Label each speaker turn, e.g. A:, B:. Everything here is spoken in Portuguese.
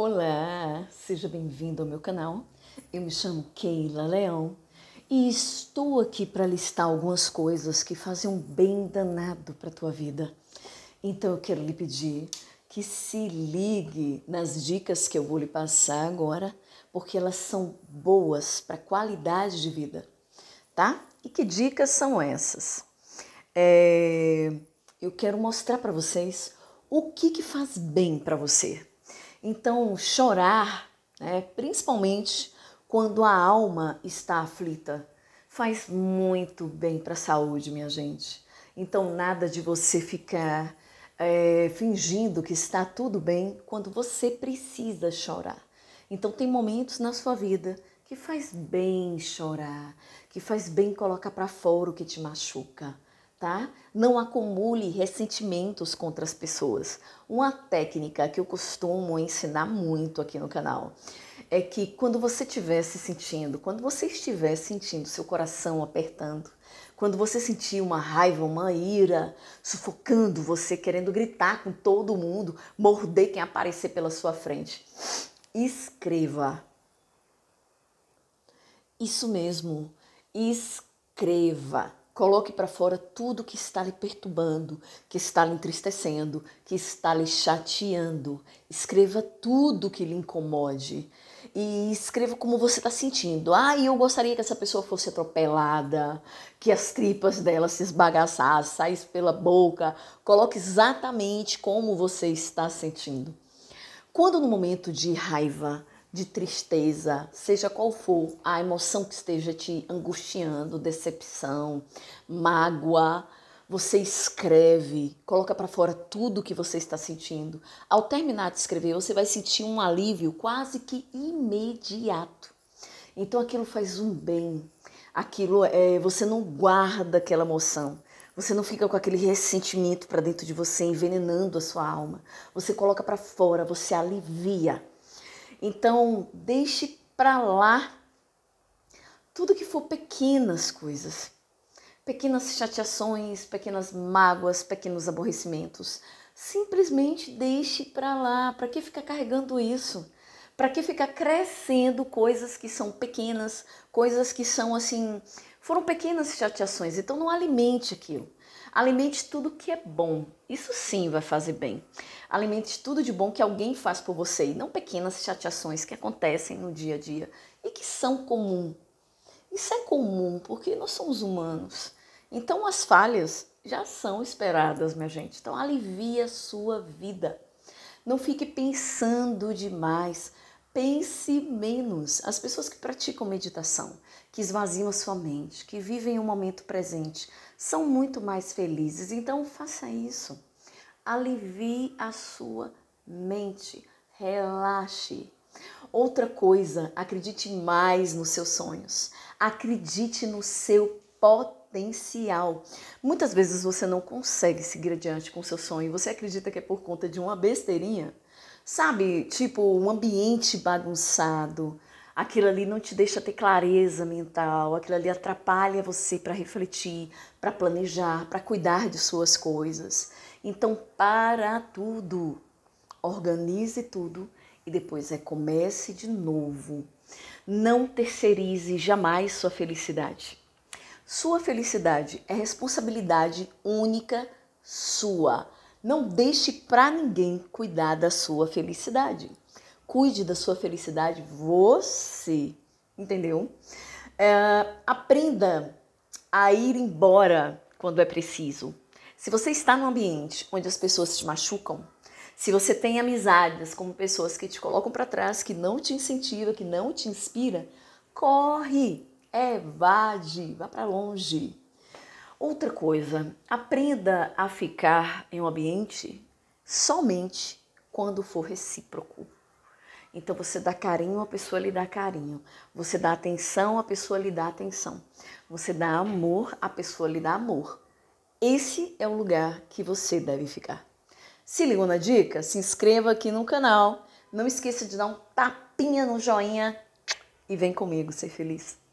A: Olá, seja bem-vindo ao meu canal. Eu me chamo Keila Leão e estou aqui para listar algumas coisas que fazem um bem danado para a tua vida. Então eu quero lhe pedir que se ligue nas dicas que eu vou lhe passar agora, porque elas são boas para a qualidade de vida, tá? E que dicas são essas? É... Eu quero mostrar para vocês o que, que faz bem para você então, chorar, né, principalmente quando a alma está aflita, faz muito bem para a saúde, minha gente. Então, nada de você ficar é, fingindo que está tudo bem quando você precisa chorar. Então, tem momentos na sua vida que faz bem chorar, que faz bem colocar para fora o que te machuca tá? Não acumule ressentimentos contra as pessoas. Uma técnica que eu costumo ensinar muito aqui no canal é que quando você estiver se sentindo, quando você estiver sentindo seu coração apertando, quando você sentir uma raiva, uma ira sufocando você, querendo gritar com todo mundo, morder quem aparecer pela sua frente, escreva. Isso mesmo, escreva Coloque para fora tudo que está lhe perturbando, que está lhe entristecendo, que está lhe chateando. Escreva tudo que lhe incomode. E escreva como você está sentindo. Ah, eu gostaria que essa pessoa fosse atropelada, que as tripas dela se esbagaçassem, saísse pela boca. Coloque exatamente como você está sentindo. Quando no momento de raiva, de tristeza, seja qual for a emoção que esteja te angustiando, decepção, mágoa, você escreve, coloca para fora tudo que você está sentindo. Ao terminar de escrever, você vai sentir um alívio quase que imediato. Então aquilo faz um bem. Aquilo é, você não guarda aquela emoção. Você não fica com aquele ressentimento para dentro de você envenenando a sua alma. Você coloca para fora, você alivia. Então, deixe para lá tudo que for pequenas coisas, pequenas chateações, pequenas mágoas, pequenos aborrecimentos. Simplesmente deixe para lá. Para que ficar carregando isso? Para que ficar crescendo coisas que são pequenas, coisas que são assim, foram pequenas chateações. Então não alimente aquilo. Alimente tudo que é bom. Isso sim vai fazer bem. Alimente tudo de bom que alguém faz por você e não pequenas chateações que acontecem no dia a dia e que são comum. Isso é comum porque nós somos humanos. Então as falhas já são esperadas, minha gente. Então alivia a sua vida. Não fique pensando demais pense menos. As pessoas que praticam meditação, que esvaziam a sua mente, que vivem o um momento presente, são muito mais felizes. Então faça isso. Alivie a sua mente, relaxe. Outra coisa, acredite mais nos seus sonhos. Acredite no seu potencial. Muitas vezes você não consegue seguir adiante com o seu sonho, você acredita que é por conta de uma besteirinha sabe, tipo, um ambiente bagunçado. Aquilo ali não te deixa ter clareza mental, aquilo ali atrapalha você para refletir, para planejar, para cuidar de suas coisas. Então, para tudo, organize tudo e depois recomece é, de novo. Não terceirize jamais sua felicidade. Sua felicidade é responsabilidade única sua. Não deixe para ninguém cuidar da sua felicidade. Cuide da sua felicidade você, entendeu? É, aprenda a ir embora quando é preciso. Se você está num ambiente onde as pessoas te machucam, se você tem amizades com pessoas que te colocam para trás, que não te incentivam, que não te inspira, corre, evade, é, vá para longe. Outra coisa, aprenda a ficar em um ambiente somente quando for recíproco. Então você dá carinho, a pessoa lhe dá carinho. Você dá atenção, a pessoa lhe dá atenção. Você dá amor, a pessoa lhe dá amor. Esse é o lugar que você deve ficar. Se ligou na dica? Se inscreva aqui no canal. Não esqueça de dar um tapinha no joinha e vem comigo ser feliz.